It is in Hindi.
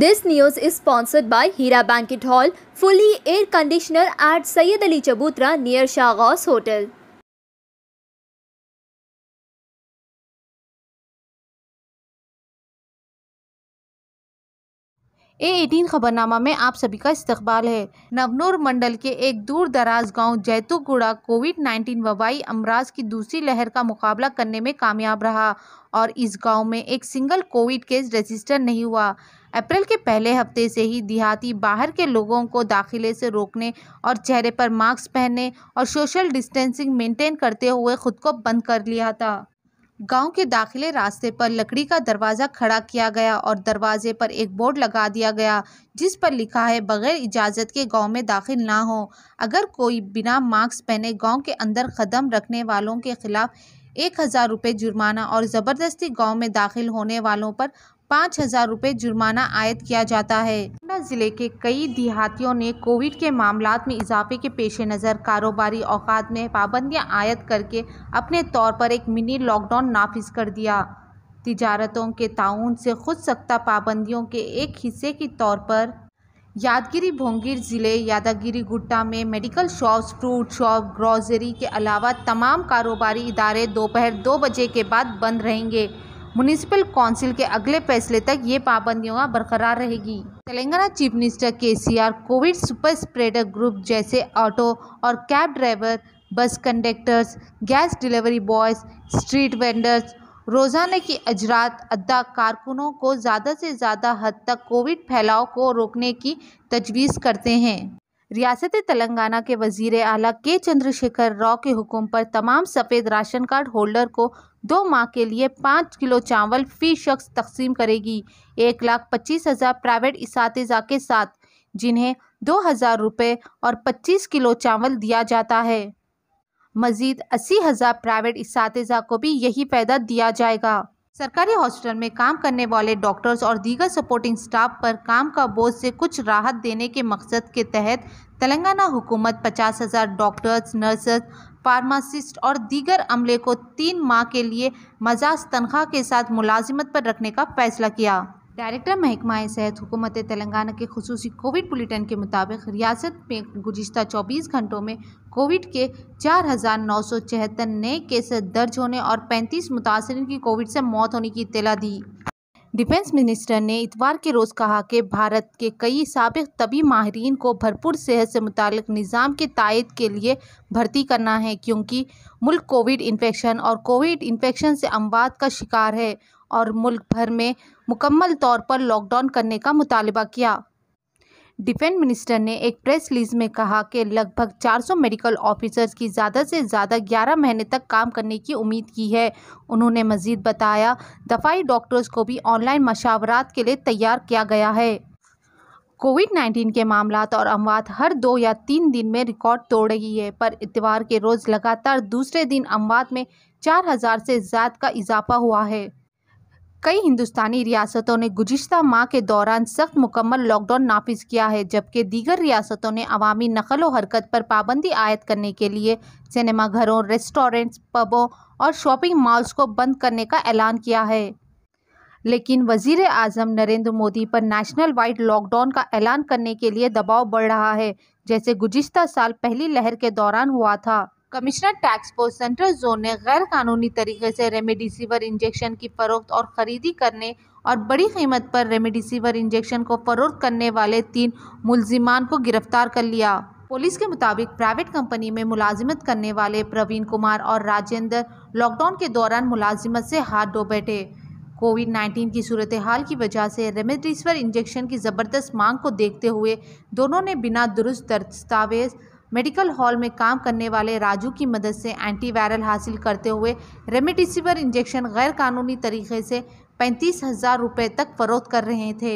This news is sponsored by Hira Banquet Hall, fully air conditioner at Sayyid Ali Chabutra near Shah Hotel. A eighteen खबरनामा में आप सभी का इस्तकबाल है नवनूर मंडल के एक दूर दराज गाँव जैतुगुड़ा कोविड 19 वबाई अमराज की दूसरी लहर का मुकाबला करने में कामयाब रहा और इस गांव में एक सिंगल कोविड केस रजिस्टर नहीं हुआ अप्रैल के पहले हफ्ते से ही देहाती बाहर के लोगों को दाखिले से रोकने और चेहरे पर मास्क पहनने और सोशल डिस्टेंसिंग मेंटेन करते हुए खुद को बंद कर लिया था गांव के दाखिले रास्ते पर लकड़ी का दरवाज़ा खड़ा किया गया और दरवाजे पर एक बोर्ड लगा दिया गया जिस पर लिखा है बगैर इजाज़त के गांव में दाखिल ना हो अगर कोई बिना मास्क पहने गांव के अंदर कदम रखने वालों के खिलाफ एक हज़ार रुपये जुर्माना और ज़बरदस्ती गांव में दाखिल होने वालों पर पाँच हजार रुपये जुर्माना आयद किया जाता है गोंडा जिले के कई देहातियों ने कोविड के मामला में इजाफे के पेश नज़र कारोबारी औकात में पाबंदियाँ आयद करके अपने तौर पर एक मिनी लॉकडाउन नाफिज कर दिया तिजारतों के ताउन से खुद सख्ता पाबंदियों के एक हिस्से के तौर पर यादगिरी भोंगीर ज़िले यादागिरी गुट्टा में medical shops fruit shop grocery के अलावा तमाम कारोबारी इदारे दोपहर दो बजे के बाद बंद रहेंगे म्यूनिसिपल काउंसिल के अगले फैसले तक ये का बरकरार रहेगी तेलंगाना चीफ मिनिस्टर के कोविड सुपर स्प्रेडर ग्रुप जैसे ऑटो और cab driver bus conductors gas delivery boys street vendors रोज़ाना की अजरात अदा कारकुनों को ज़्यादा से ज़्यादा हद तक कोविड फैलाव को रोकने की तजवीज़ करते हैं रियासत तेलंगाना के वजीर आला के चंद्रशेखर राव के हुक्म पर तमाम सफ़ेद राशन कार्ड होल्डर को दो माह के लिए पाँच किलो चावल फी शख्स तकसीम करेगी एक लाख पच्चीस हज़ार प्राइवेट इसातजा के साथ जिन्हें दो हज़ार रुपये और पच्चीस किलो चावल दिया जाता है मज़ीद अस्सी हज़ार प्राइवेट इसातजा को भी यही फ़ायदा दिया जाएगा सरकारी हॉस्पिटल में काम करने वाले डॉक्टर्स और दीगर सपोर्टिंग स्टाफ पर काम का बोझ से कुछ राहत देने के मकसद के तहत तेलंगाना हुकूमत पचास हज़ार डॉक्टर्स नर्सेस फार्मासिस्ट और दीगर अमले को तीन माह के लिए मजाज तनख्वाह के साथ मुलाजिमत पर रखने का फैसला किया डायरेक्टर महकमा सेहत हुकूमत तेलंगाना के खसूसी कोविड बुलेटिन के मुताबिक रियासत में गुज्त 24 घंटों में कोविड के चार हज़ार नौ सौ चौहत्तर नए केस दर्ज होने और 35 मुतासरी की कोविड से मौत होने की इतला दी डिफेंस मिनिस्टर ने इतवार के रोज़ कहा कि भारत के कई सबक तबी माहरीन को भरपूर सेहत से मुतल निज़ाम के तायद के लिए भर्ती करना है क्योंकि मुल्क कोविड इन्फेक्शन और कोविड इन्फेक्शन से अमवात का शिकार है और मुल्क भर में मुकम्मल तौर पर लॉकडाउन करने का मुतालबा किया डिफेंस मिनिस्टर ने एक प्रेस रिलीज में कहा कि लगभग 400 मेडिकल ऑफिसर्स की ज़्यादा से ज़्यादा 11 महीने तक काम करने की उम्मीद की है उन्होंने मजीद बताया दफाई डॉक्टर्स को भी ऑनलाइन मशावरात के लिए तैयार किया गया है कोविड 19 के मामला और अमवात हर दो या तीन दिन में रिकॉर्ड तोड़ रही है पर इतवार के रोज़ लगातार दूसरे दिन अमवात में चार से ज़्यादा का इजाफा हुआ है कई हिंदुस्तानी रियासतों ने गुजशत माह के दौरान सख्त मुकम्मल लॉकडाउन नाफिज किया है जबकि दीगर रियासतों ने अवामी नकलो हरकत पर पाबंदी आयद करने के लिए सिनेमाघरों रेस्टोरेंट्स पबों और शॉपिंग मॉल्स को बंद करने का ऐलान किया है लेकिन वजीर अजम नरेंद्र मोदी पर नेशनल वाइड लॉकडाउन का ऐलान करने के लिए दबाव बढ़ रहा है जैसे गुजशत साल पहली लहर के दौरान हुआ था कमिश्नर टैक्स फोर्स सेंट्रल जोन ने गैर कानूनी तरीके से रेमडेसिविर इंजेक्शन की फरोख्त और ख़रीदी करने और बड़ी कीमत पर रेमडेसिविर इंजेक्शन को फरोख्त करने वाले तीन मुलजिमान को गिरफ्तार कर लिया पुलिस के मुताबिक प्राइवेट कंपनी में मुलाजिमत करने वाले प्रवीण कुमार और राजेंद्र लॉकडाउन के दौरान मुलाजिमत से हाथ धो बैठे कोविड 19 की सूरत हाल की वजह से रेमडेसिविर इंजेक्शन की ज़बरदस्त मांग को देखते हुए दोनों ने बिना दुरुस्त दस्तावेज़ मेडिकल हॉल में काम करने वाले राजू की मदद से एंटीवायरल हासिल करते हुए रेमडेसिविर इंजेक्शन गैरकानूनी तरीके से पैंतीस हज़ार रुपये तक फरोख्त कर रहे थे